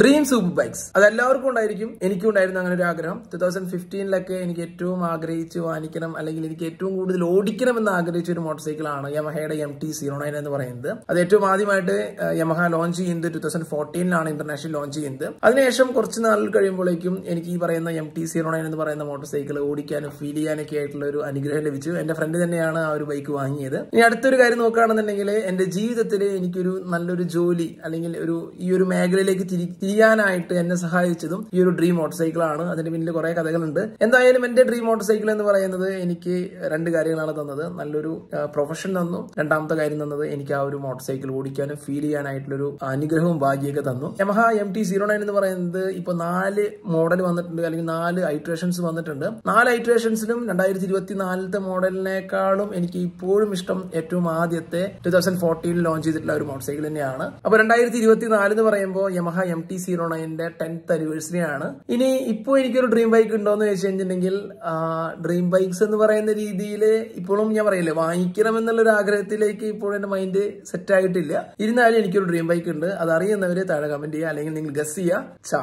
dream super bikes അത് എല്ലാവർക്കും ഉണ്ടായിരിക്കും എനിക്കും ഉണ്ടായിരുന്നു അങ്ങനെ ഒരു ആഗ്രഹം ടു തൗസൻഡ് ഫിഫ്റ്റീനിലൊക്കെ എനിക്ക് ഏറ്റവും ആഗ്രഹിച്ച് വാങ്ങിക്കണം അല്ലെങ്കിൽ എനിക്ക് ഏറ്റവും കൂടുതൽ ഓടിക്കണം എന്ന് ആഗ്രഹിച്ച ഒരു മോട്ടോർ സൈക്കിളാണ് യമഹയുടെ എം ടി സീറോ നയൻ എന്ന് പറയുന്നത് അത് ഏറ്റവും ആദ്യമായിട്ട് യമഹ ലോഞ്ച് ചെയ്യുന്നത് ടു തൗസൻഡ് ഫോർട്ടീനിലാണ് ഇന്റർനാഷണൽ ലോഞ്ച് ചെയ്യുന്നത് അതിനുശേഷം കുറച്ച് നാളുകൾ കഴിയുമ്പോഴേക്കും എനിക്ക് ഈ പറയുന്ന എം ടി സീറോ നയൻ എന്ന് പറയുന്ന മോട്ടോർ സൈക്കിൾ ഓടിക്കാനും ഫീൽ ചെയ്യാനൊക്കെ ആയിട്ടുള്ള ഒരു അനുഗ്രഹം ലഭിച്ചു എന്റെ ഫ്രണ്ട് തന്നെയാണ് ആ ഒരു ബൈക്ക് വാങ്ങിയത് ഇനി അടുത്തൊരു കാര്യം നോക്കുകയാണെന്നുണ്ടെങ്കിൽ എന്റെ ജീവിതത്തിൽ എനിക്കൊരു നല്ലൊരു ജോലി അല്ലെങ്കിൽ ഒരു ഈ ഒരു മേഖലയിലേക്ക് തിരി ചെയ്യാനായിട്ട് എന്നെ സഹായിച്ചതും ഈ ഒരു ഡ്രീം മോട്ടോർ സൈക്കിളാണ് അതിന്റെ പിന്നിൽ കുറെ കഥകളുണ്ട് എന്തായാലും എന്റെ ഡ്രീം മോട്ടോർ സൈക്കിൾ എന്ന് പറയുന്നത് എനിക്ക് രണ്ട് കാര്യങ്ങളാണ് തന്നത് നല്ലൊരു പ്രൊഫഷൻ തന്നു രണ്ടാമത്തെ കാര്യം തന്നത് എനിക്ക് ആ ഒരു മോട്ടോർ സൈക്കിൾ ഓടിക്കാനും ഫീൽ ഒരു അനുഗ്രഹവും ഭാഗ്യമൊക്കെ തന്നു Yamaha M T zero nine എന്ന് പറയുന്നത് ഇപ്പൊ നാല് മോഡൽ വന്നിട്ടുണ്ട് അല്ലെങ്കിൽ നാല് ഐട്രേഷൻസ് വന്നിട്ടുണ്ട് നാല് ഐട്രേഷൻസിലും രണ്ടായിരത്തി ഇരുപത്തി നാലിലത്തെ മോഡലിനേക്കാളും എനിക്ക് ഇപ്പോഴും ഇഷ്ടം ഏറ്റവും ആദ്യത്തെ ടു തൗസൻഡ് ഫോർട്ടീനിൽ ലോഞ്ച് ചെയ്തിട്ടുള്ള ഒരു മോട്ടോർ സൈക്കിൾ തന്നെയാണ് അപ്പൊ രണ്ടായിരത്തി ഇരുപത്തി നാല് എന്ന് പറയുമ്പോൾ യമഹ എം ടി സീറോ നയൻ്റെ ടെൻത്ത് ആണ് ഇനി ഇപ്പോൾ എനിക്കൊരു ഡ്രീം ബൈക്ക് ഉണ്ടോയെന്ന് ചോദിച്ചു കഴിഞ്ഞിട്ടുണ്ടെങ്കിൽ ഡ്രീം ബൈക്സ് എന്ന് പറയുന്ന രീതിയിൽ ഇപ്പോഴും ഞാൻ പറയില്ലേ വാങ്ങിക്കണം എന്നുള്ളൊരു ആഗ്രഹത്തിലേക്ക് ഇപ്പോഴും എൻ്റെ മൈൻഡ് സെറ്റ് ആയിട്ടില്ല ഇരുന്നാലും എനിക്കൊരു ഡ്രീം ബൈക്ക് ഉണ്ട് അതറിയുന്നവർ താഴെ കമൻറ്റ് ചെയ്യുക അല്ലെങ്കിൽ നിങ്ങൾ ഗസ് ചെയ്യുക ചാ